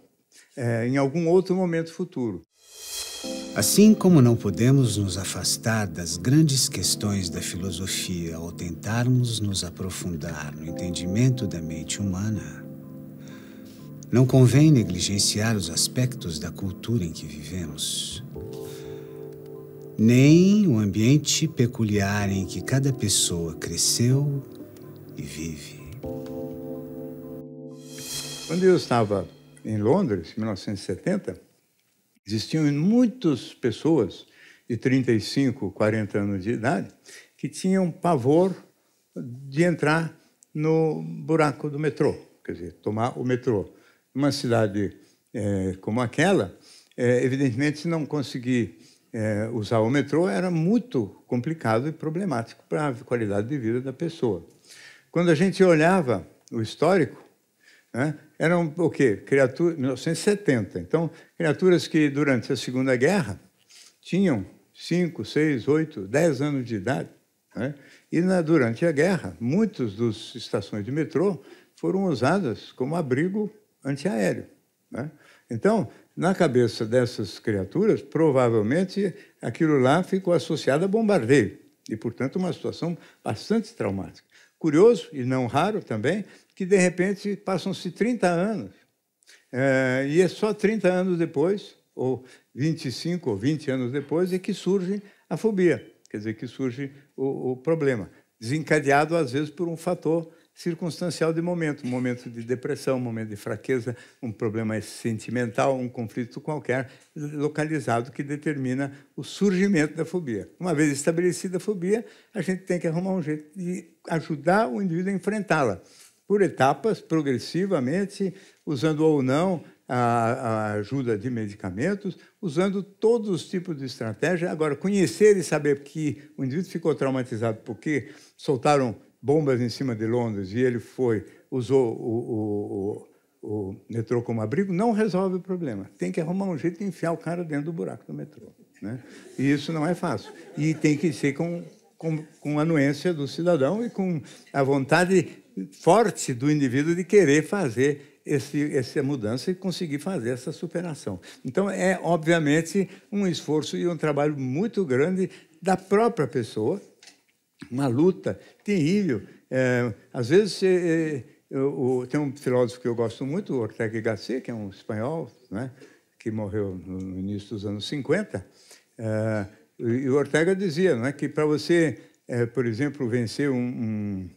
é, em algum outro momento futuro. Assim como não podemos nos afastar das grandes questões da filosofia ao tentarmos nos aprofundar no entendimento da mente humana, não convém negligenciar os aspectos da cultura em que vivemos, nem o ambiente peculiar em que cada pessoa cresceu e vive. Quando eu estava em Londres, em 1970, Existiam muitas pessoas de 35, 40 anos de idade que tinham pavor de entrar no buraco do metrô, quer dizer, tomar o metrô. Uma cidade é, como aquela, é, evidentemente, não conseguir é, usar o metrô era muito complicado e problemático para a qualidade de vida da pessoa. Quando a gente olhava o histórico, né, eram o quê? Criaturas, 1970. Então, criaturas que durante a Segunda Guerra tinham 5, 6, 8, 10 anos de idade. Né? E na, durante a guerra, muitas das estações de metrô foram usadas como abrigo antiaéreo. Né? Então, na cabeça dessas criaturas, provavelmente aquilo lá ficou associado a bombardeio e, portanto, uma situação bastante traumática. Curioso e não raro também que de repente passam-se 30 anos, é, e é só 30 anos depois, ou 25 ou 20 anos depois, é que surge a fobia, quer dizer, que surge o, o problema, desencadeado às vezes por um fator circunstancial de momento, um momento de depressão, um momento de fraqueza, um problema sentimental, um conflito qualquer localizado que determina o surgimento da fobia. Uma vez estabelecida a fobia, a gente tem que arrumar um jeito de ajudar o indivíduo a enfrentá-la por etapas, progressivamente, usando ou não a, a, ajuda de medicamentos, usando todos os tipos de estratégia. Agora, conhecer e saber que o indivíduo ficou traumatizado porque soltaram bombas em cima de Londres e ele foi, usou o, o, o, o metrô como abrigo, não resolve o problema. Tem que arrumar um jeito de enfiar o cara dentro do buraco do metrô. Né? E isso não é fácil. E tem que ser com, com, com a anuência do cidadão e com a vontade forte do indivíduo de querer fazer esse, essa mudança e conseguir fazer essa superação. Então, é, obviamente, um esforço e um trabalho muito grande da própria pessoa, uma luta terrível. É, às vezes, é, eu, eu, tem um filósofo que eu gosto muito, Ortega y Gasset, que é um espanhol, né, que morreu no início dos anos 50, é, e o Ortega dizia né, que para você, é, por exemplo, vencer um, um,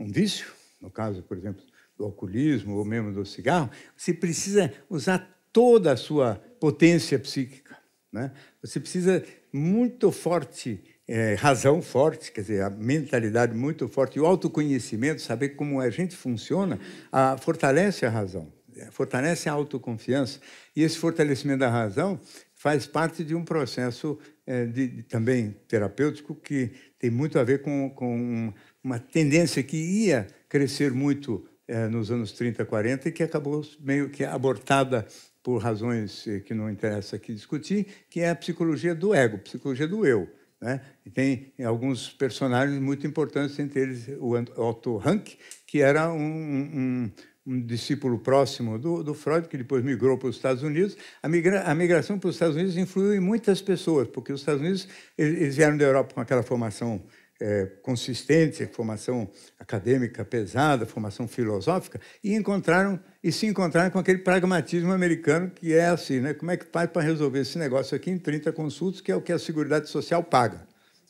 um vício, no caso, por exemplo, do alcoolismo ou mesmo do cigarro, você precisa usar toda a sua potência psíquica. Né? Você precisa muito forte, é, razão forte, quer dizer, a mentalidade muito forte, e o autoconhecimento, saber como a gente funciona, a, fortalece a razão, é, fortalece a autoconfiança. E esse fortalecimento da razão faz parte de um processo é, de, de, também terapêutico que tem muito a ver com, com uma tendência que ia crescer muito eh, nos anos 30, 40 e que acabou meio que abortada por razões eh, que não interessa aqui discutir, que é a psicologia do ego, psicologia do eu. Né? E tem alguns personagens muito importantes, entre eles o Otto Rank, que era um, um, um discípulo próximo do, do, Freud, que depois migrou para os Estados Unidos. A, migra, a, migração para os Estados Unidos influiu em muitas pessoas, porque os Estados Unidos eles vieram da Europa com aquela formação é, consistente, formação acadêmica pesada, formação filosófica, e encontraram e se encontraram com aquele pragmatismo americano que é assim, né? Como é que faz para resolver esse negócio aqui em 30 consultas, que é o que a Seguridade Social paga,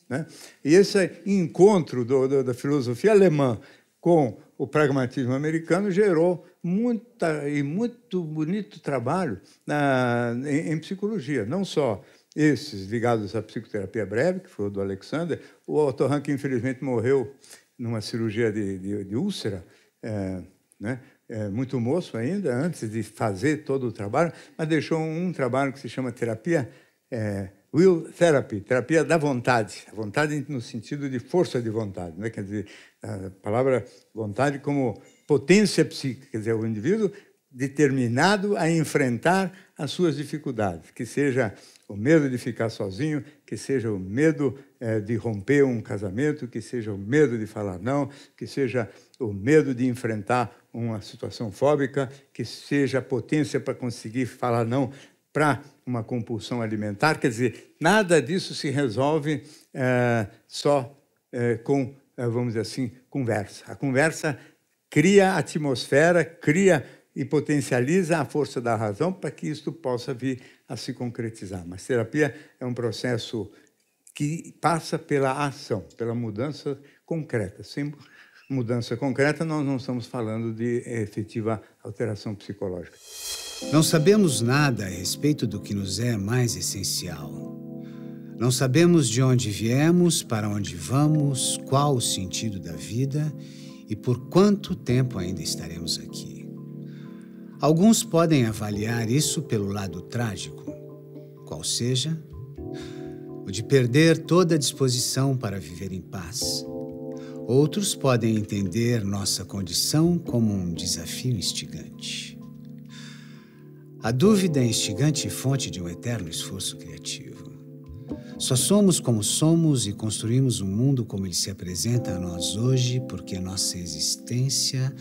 né? E esse encontro do, do, da filosofia alemã com o pragmatismo americano gerou muita e muito bonito trabalho na, em, em psicologia, não só esses ligados à psicoterapia breve, que foi o do Alexander. O Otto que infelizmente, morreu numa cirurgia de, de, de úlcera, é, né? É, muito moço ainda, antes de fazer todo o trabalho, mas deixou um, um trabalho que se chama terapia é, will therapy, terapia da vontade, a vontade no sentido de força de vontade, né? quer dizer, a palavra vontade como potência psíquica, quer dizer, o indivíduo determinado a enfrentar as suas dificuldades, que seja o medo de ficar sozinho, que seja o medo é, de romper um casamento, que seja o medo de falar não, que seja o medo de enfrentar uma situação fóbica, que seja a potência para conseguir falar não para uma compulsão alimentar. Quer dizer, nada disso se resolve é, só é, com, vamos dizer assim, conversa. A conversa cria atmosfera, cria e potencializa a força da razão para que isto possa vir a se concretizar. Mas terapia é um processo que passa pela ação, pela mudança concreta. Sem mudança concreta, nós não estamos falando de efetiva alteração psicológica. Não sabemos nada a respeito do que nos é mais essencial. Não sabemos de onde viemos, para onde vamos, qual o sentido da vida e por quanto tempo ainda estaremos aqui. Alguns podem avaliar isso pelo lado trágico, qual seja, o de perder toda a disposição para viver em paz. Outros podem entender nossa condição como um desafio instigante. A dúvida é instigante e fonte de um eterno esforço criativo. Só somos como somos e construímos o um mundo como ele se apresenta a nós hoje porque nossa existência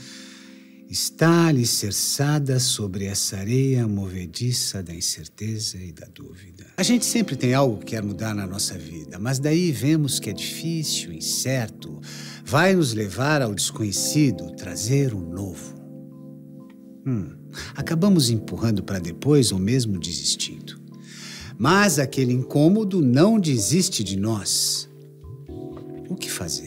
está alicerçada sobre essa areia movediça da incerteza e da dúvida. A gente sempre tem algo que quer mudar na nossa vida, mas daí vemos que é difícil, incerto, vai nos levar ao desconhecido, trazer o novo. Hum, acabamos empurrando para depois ou mesmo desistindo. Mas aquele incômodo não desiste de nós. O que fazer?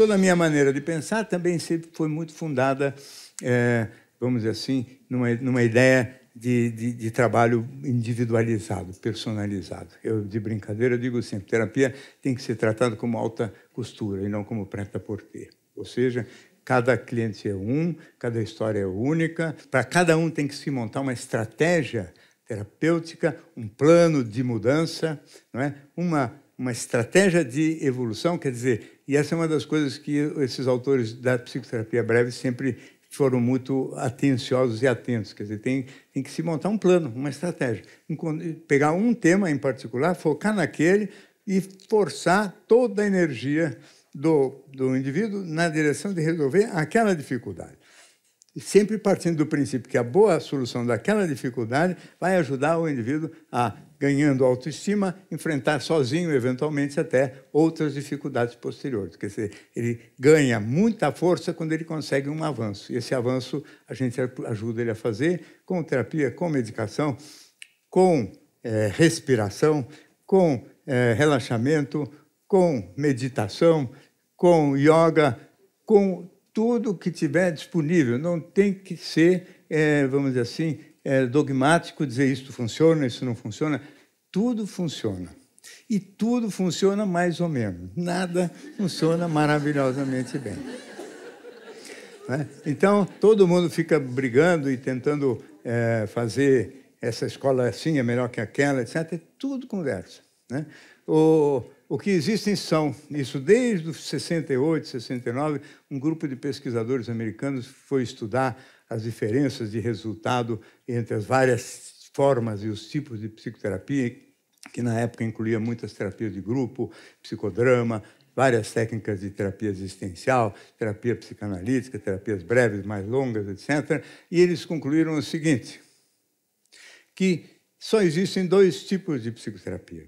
toda a minha maneira de pensar também sempre foi muito fundada, é, vamos dizer assim, numa, numa ideia de, de, de, trabalho individualizado, personalizado. Eu, de brincadeira, digo sempre: assim, terapia tem que ser tratada como alta costura e não como preta-porter. Ou seja, cada cliente é um, cada história é única, para cada um tem que se montar uma estratégia terapêutica, um plano de mudança, não é? uma uma estratégia de evolução, quer dizer, e essa é uma das coisas que esses autores da psicoterapia breve sempre foram muito atenciosos e atentos, quer dizer, tem, tem que se montar um plano, uma estratégia, pegar um tema em particular, focar naquele e forçar toda a energia do, do indivíduo na direção de resolver aquela dificuldade sempre partindo do princípio que a boa solução daquela dificuldade vai ajudar o indivíduo a, ganhando autoestima, enfrentar sozinho, eventualmente, até outras dificuldades posteriores. Quer dizer, ele ganha muita força quando ele consegue um avanço. E esse avanço a gente ajuda ele a fazer com terapia, com medicação, com é, respiração, com é, relaxamento, com meditação, com yoga, com tudo que tiver disponível. Não tem que ser, é, vamos dizer assim, é, dogmático, dizer isso funciona, isso não funciona. Tudo funciona. E tudo funciona mais ou menos. Nada funciona maravilhosamente bem. Né? Então, todo mundo fica brigando e tentando é, fazer essa escola assim é melhor que aquela, etc. É tudo conversa. Né? O, o que existem são, isso desde 68, 69, um grupo de pesquisadores americanos foi estudar as diferenças de resultado entre as várias formas e os tipos de psicoterapia, que na época incluía muitas terapias de grupo, psicodrama, várias técnicas de terapia existencial, terapia psicanalítica, terapias breves, mais longas, etc. E eles concluíram o seguinte, que só existem dois tipos de psicoterapia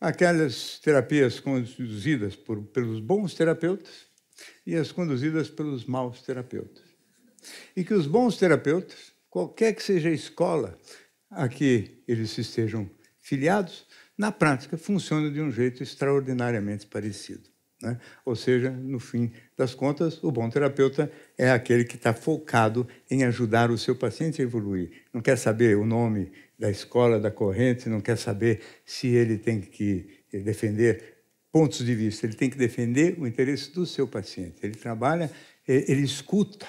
aquelas terapias conduzidas por, pelos bons terapeutas e as conduzidas pelos maus terapeutas. E que os bons terapeutas, qualquer que seja a escola a que eles estejam filiados, na prática funcionam de um jeito extraordinariamente parecido. Né? Ou seja, no fim das contas, o bom terapeuta é aquele que está focado em ajudar o seu paciente a evoluir. Não quer saber o nome da escola, da corrente, não quer saber se ele tem que defender pontos de vista, ele tem que defender o interesse do seu paciente. Ele trabalha, ele escuta,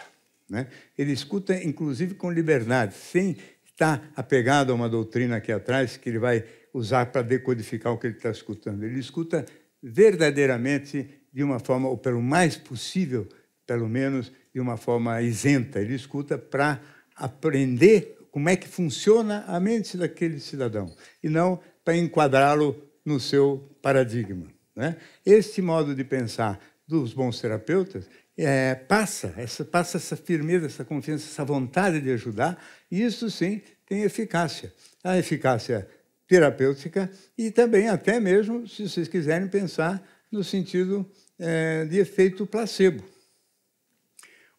né? ele escuta inclusive com liberdade, sem estar apegado a uma doutrina aqui atrás que ele vai usar para decodificar o que ele está escutando. Ele escuta verdadeiramente de uma forma, ou pelo mais possível, pelo menos de uma forma isenta. Ele escuta para aprender como é que funciona a mente daquele cidadão, e não para enquadrá-lo no seu paradigma. Né? Este modo de pensar dos bons terapeutas é, passa, essa, passa essa firmeza, essa confiança, essa vontade de ajudar, e isso sim tem eficácia. A eficácia terapêutica e também, até mesmo, se vocês quiserem pensar no sentido é, de efeito placebo.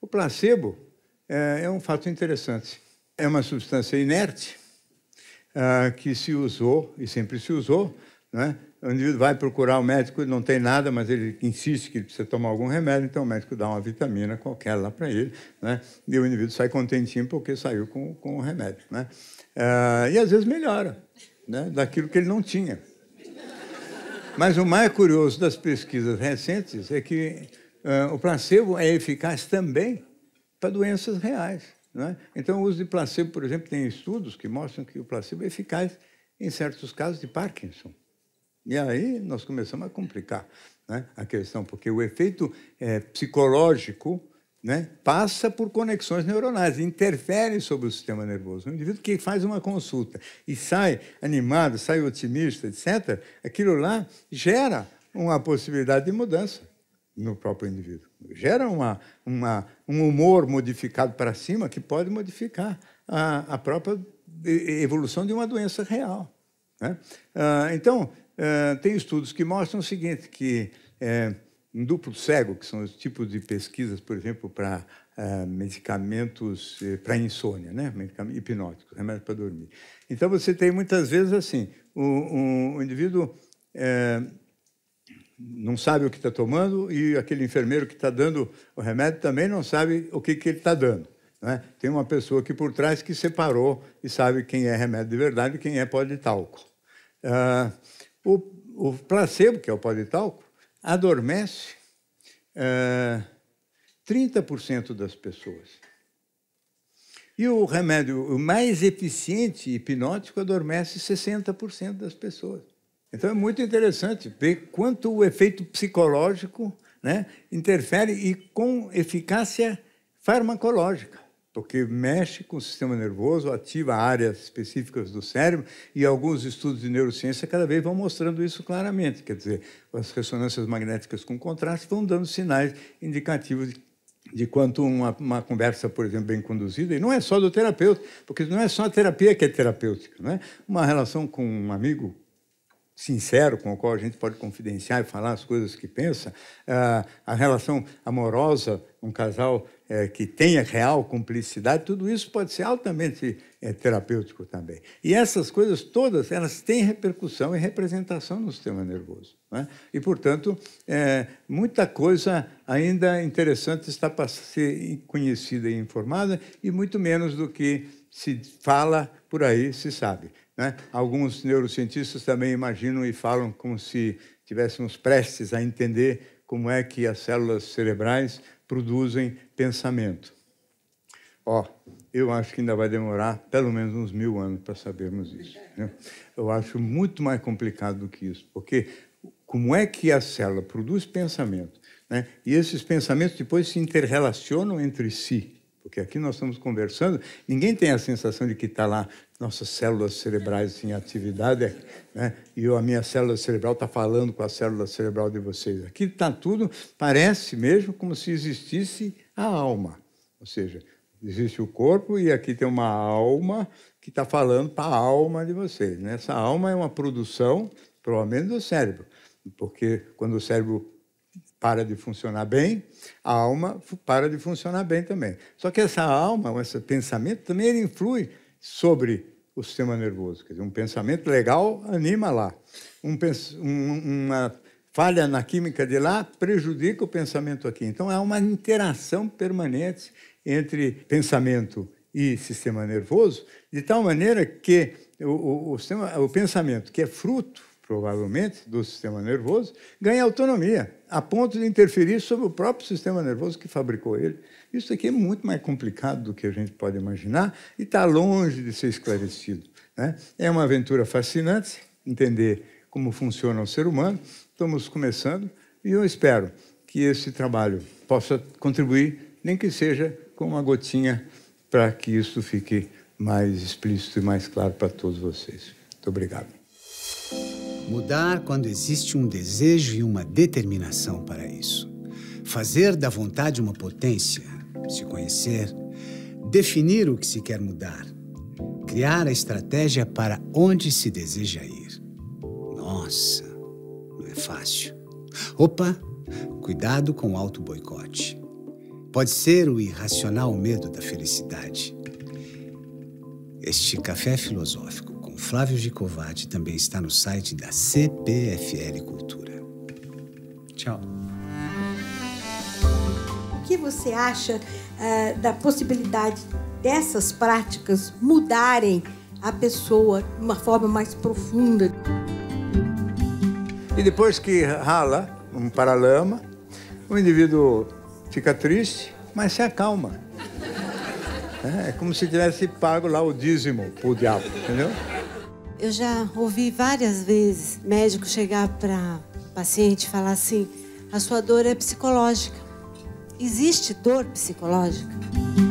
O placebo é, é um fato interessante é uma substância inerte uh, que se usou e sempre se usou. Né? O indivíduo vai procurar o médico, não tem nada, mas ele insiste que ele precisa tomar algum remédio, então o médico dá uma vitamina qualquer lá para ele, né? e o indivíduo sai contentinho porque saiu com, com o remédio. Né? Uh, e às vezes melhora né? daquilo que ele não tinha. Mas o mais curioso das pesquisas recentes é que uh, o placebo é eficaz também para doenças reais. É? Então, o uso de placebo, por exemplo, tem estudos que mostram que o placebo é eficaz em certos casos de Parkinson. E aí nós começamos a complicar né, a questão, porque o efeito é, psicológico né, passa por conexões neuronais, interfere sobre o sistema nervoso. Um indivíduo que faz uma consulta e sai animado, sai otimista, etc., aquilo lá gera uma possibilidade de mudança no próprio indivíduo gera uma, uma, um humor modificado para cima que pode modificar a, a própria evolução de uma doença real. Né? Ah, então, ah, tem estudos que mostram o seguinte, que é, eh, em duplo cego, que são os tipos de pesquisas, por exemplo, para ah, medicamentos eh, para insônia, né? hipnóticos, remédio para dormir. Então, você tem muitas vezes assim, o, o, o indivíduo... É, não sabe o que está tomando e aquele enfermeiro que está dando o remédio também não sabe o que, que ele está dando. Né? Tem uma pessoa aqui por trás que separou e sabe quem é remédio de verdade e quem é pó de talco. Ah, o, o, placebo, que é o pó de talco, adormece ah, 30% das pessoas. E o remédio o mais eficiente hipnótico adormece 60% das pessoas. Então é muito interessante ver quanto o efeito psicológico né, interfere e com eficácia farmacológica, porque mexe com o sistema nervoso, ativa áreas específicas do cérebro e alguns estudos de neurociência cada vez vão mostrando isso claramente. Quer dizer, as ressonâncias magnéticas com contraste vão dando sinais indicativos de de quanto uma, uma, conversa, por exemplo, bem conduzida, e não é só do terapeuta, porque não é só a terapia que é terapêutica, né? Uma relação com um amigo, sincero com o qual a gente pode confidenciar e falar as coisas que pensa, ah, a relação amorosa, um casal é, que tenha real cumplicidade, tudo isso pode ser altamente é, terapêutico também. E essas coisas todas, elas têm repercussão e representação no sistema nervoso. Né? E, portanto, é, muita coisa ainda interessante está para ser conhecida e informada, e muito menos do que se fala por aí se sabe. Né? Alguns neurocientistas também imaginam e falam como se tivéssemos prestes a entender como é que as células cerebrais produzem pensamento. Ó, oh, eu acho que ainda vai demorar pelo menos uns mil anos para sabermos isso. Né? Eu acho muito mais complicado do que isso, porque como é que a célula produz pensamento, né? e esses pensamentos depois se interrelacionam entre si, porque aqui nós estamos conversando, ninguém tem a sensação de que está lá nossas células cerebrais em atividade, né? e a minha célula cerebral está falando com a célula cerebral de vocês. Aqui está tudo, parece mesmo como se existisse a alma. Ou seja, existe o corpo e aqui tem uma alma que está falando para a alma de vocês. Né? Essa alma é uma produção, provavelmente, do cérebro, porque quando o cérebro para de funcionar bem, a alma para de funcionar bem também. Só que essa alma, esse pensamento, também ele influi sobre o sistema nervoso. Quer dizer, um pensamento legal anima lá. Um, um, uma falha na química de lá prejudica o pensamento aqui. Então, há uma interação permanente entre pensamento e sistema nervoso, de tal maneira que o, o, o, sistema, o pensamento, que é fruto, provavelmente, do sistema nervoso, ganha autonomia, a ponto de interferir sobre o próprio sistema nervoso que fabricou ele. Isso aqui é muito mais complicado do que a gente pode imaginar e está longe de ser esclarecido. Né? É uma aventura fascinante entender como funciona o ser humano. Estamos começando e eu espero que esse trabalho possa contribuir, nem que seja com uma gotinha, para que isso fique mais explícito e mais claro para todos vocês. Muito obrigado. Mudar quando existe um desejo e uma determinação para isso. Fazer da vontade uma potência se conhecer, definir o que se quer mudar, criar a estratégia para onde se deseja ir. Nossa, não é fácil. Opa, cuidado com o auto-boicote. Pode ser o irracional medo da felicidade. Este café filosófico com Flávio Gicovati também está no site da CPFL Cultura. Tchau que você acha ah, da possibilidade dessas práticas mudarem a pessoa de uma forma mais profunda? E depois que rala um paralama, o indivíduo fica triste, mas se acalma. É, é como se tivesse pago lá o dízimo pro diabo, entendeu? Eu já ouvi várias vezes médico chegar para paciente e falar assim: a sua dor é psicológica. Existe dor psicológica?